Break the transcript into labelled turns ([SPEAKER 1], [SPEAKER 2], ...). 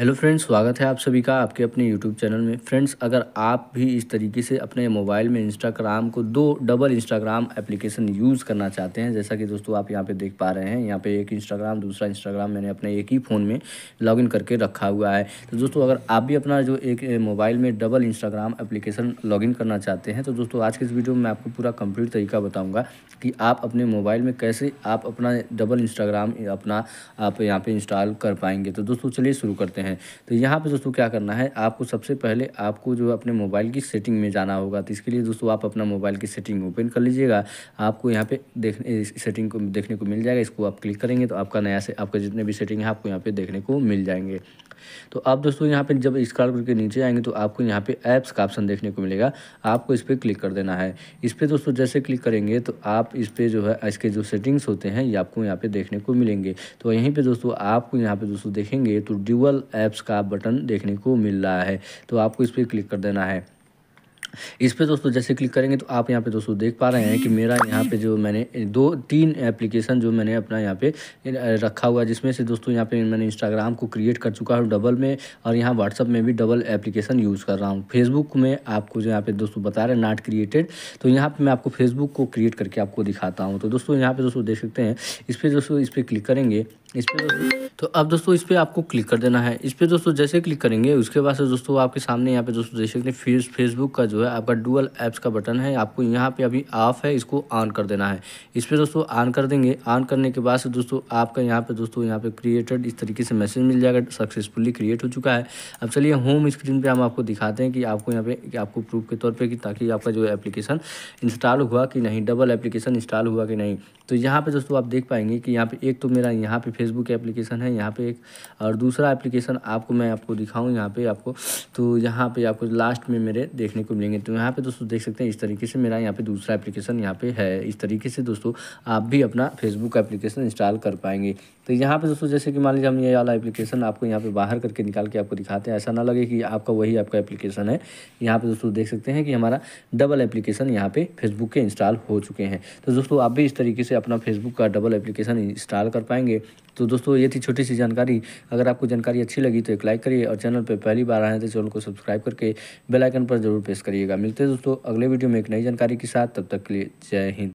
[SPEAKER 1] hello friends स्वागत है आप सभी का आपके अपने यूट्यूब चैनल में फ्रेंड्स अगर आप भी इस तरीके से अपने मोबाइल में इंस्टाग्राम को दो डबल इंस्टाग्राम एप्लीकेशन यूज़ करना चाहते हैं जैसा कि दोस्तों आप यहाँ पे देख पा रहे हैं यहाँ पे एक इंस्टाग्राम दूसरा इंस्टाग्राम मैंने अपने एक ही फ़ोन में लॉगिन करके रखा हुआ है तो दोस्तों अगर आप भी अपना जो एक मोबाइल में डबल इंस्टाग्राम एप्लीकेशन लॉगिन करना चाहते हैं तो दोस्तों आज के इस वीडियो में आपको पूरा कम्प्लीट तरीका बताऊँगा कि आप अपने मोबाइल में कैसे आप अपना डबल इंस्टाग्राम अपना आप यहाँ पर इंस्टॉल कर पाएंगे तो दोस्तों चलिए शुरू करते हैं हैं तो यहाँ पे दोस्तों क्या करना है आपको सबसे पहले आपको जो अपने मोबाइल की सेटिंग में जाना होगा तो इसके लिए दोस्तों आप अपना मोबाइल की सेटिंग ओपन कर लीजिएगा आपको यहाँ पे देखने सेटिंग को देखने को मिल जाएगा इसको आप क्लिक करेंगे तो आपका नया से आपका जितने भी सेटिंग है आपको यहाँ पे देखने को मिल जाएंगे तो आप दोस्तों यहाँ पे जब स्क्रॉल करके नीचे आएंगे तो आपको यहाँ पे ऐप्स का ऑप्शन देखने को मिलेगा आपको इस पर क्लिक कर देना है इस पर दोस्तों जैसे क्लिक करेंगे तो आप इस पर जो है इसके जो सेटिंग्स होते हैं ये आपको यहाँ पे देखने को मिलेंगे तो यहीं पर दोस्तों आपको यहाँ पे दोस्तों देखेंगे तो ड्यूअल ऐप्स का बटन देखने को मिल रहा है तो आपको इस पर क्लिक कर देना है इस पर दोस्तों जैसे क्लिक करेंगे तो आप यहाँ पे दोस्तों देख पा रहे हैं कि मेरा यहाँ पे जो मैंने दो तीन एप्लीकेशन जो मैंने अपना यहाँ पे रखा हुआ है जिसमें से दोस्तों यहाँ पे मैंने इंस्टाग्राम को क्रिएट कर चुका हूँ डबल में और यहाँ व्हाट्सअप में भी डबल एप्लीकेशन यूज़ कर रहा हूँ फेसबुक में आपको जो यहाँ पे दोस्तों बता रहे हैं नाट क्रिएटेड तो यहाँ पर मैं आपको फेसबुक को क्रिएट करके आपको दिखाता हूँ तो दोस्तों यहाँ पर दोस्तों देख सकते हैं इस पर दोस्तों इस पर क्लिक करेंगे इस पर दोस्तों तो अब दोस्तों इस पर आपको क्लिक कर देना है इस पर दोस्तों जैसे क्लिक करेंगे उसके बाद से दोस्तों आपके सामने यहाँ पे दोस्तों देख सकते हैं फेस फेसबुक का जो है आपका डुअल ऐप्स का बटन है आपको यहाँ पे अभी ऑफ है इसको ऑन कर देना है इस पर दोस्तों ऑन कर देंगे ऑन करने के बाद से दोस्तों आपका यहाँ पे दोस्तों यहाँ पे क्रिएटेड इस तरीके से मैसेज मिल जाएगा सक्सेसफुली क्रिएट हो चुका है अब चलिए होम स्क्रीन पर हम आपको दिखाते हैं कि आपको यहाँ पे आपको प्रूफ के तौर पर कि ताकि आपका जो एप्लीकेशन इंस्टॉल हुआ कि नहीं डबल एप्लीकेशन इंस्टॉल हुआ कि नहीं तो यहाँ पर दोस्तों आप देख पाएंगे कि यहाँ पर एक तो मेरा यहाँ पे फेसबुक एप्लीकेशन है यहाँ पे एक और दूसरा एप्लीकेशन आपको मैं आपको दिखाऊँ यहाँ पे आपको तो यहाँ पे आपको लास्ट में मेरे देखने को मिलेंगे तो यहाँ पे दोस्तों देख सकते हैं इस तरीके से मेरा यहाँ पे दूसरा एप्लीकेशन यहाँ पे है इस तरीके से दोस्तों आप भी अपना फेसबुक एप्लीकेशन इंस्टॉल कर पाएंगे तो यहाँ पे दोस्तों जैसे कि मान लीजिए हम ये वाला एप्लीकेशन आपको यहाँ पे बाहर करके निकाल के आपको दिखाते हैं ऐसा ना लगे कि आपका वही आपका एप्लीकेशन है यहाँ पे दोस्तों देख सकते हैं कि हमारा डबल एप्लीकेशन यहाँ पे फेसबुक के इंस्टॉल हो चुके हैं तो दोस्तों आप भी इस तरीके से अपना फेसबुक का डबल एप्लीकेशन इंस्टॉल कर पाएंगे तो दोस्तों ये थी छोटी सी जानकारी अगर आपको जानकारी अच्छी लगी तो एक लाइक करिए और चैनल पर पहली बार आए हैं तो चैनल को सब्सक्राइब करके बेलाइकन पर जरूर प्रेस करिएगा मिलते हैं दोस्तों अगले वीडियो में एक नई जानकारी के साथ तब तक के लिए जय हिंद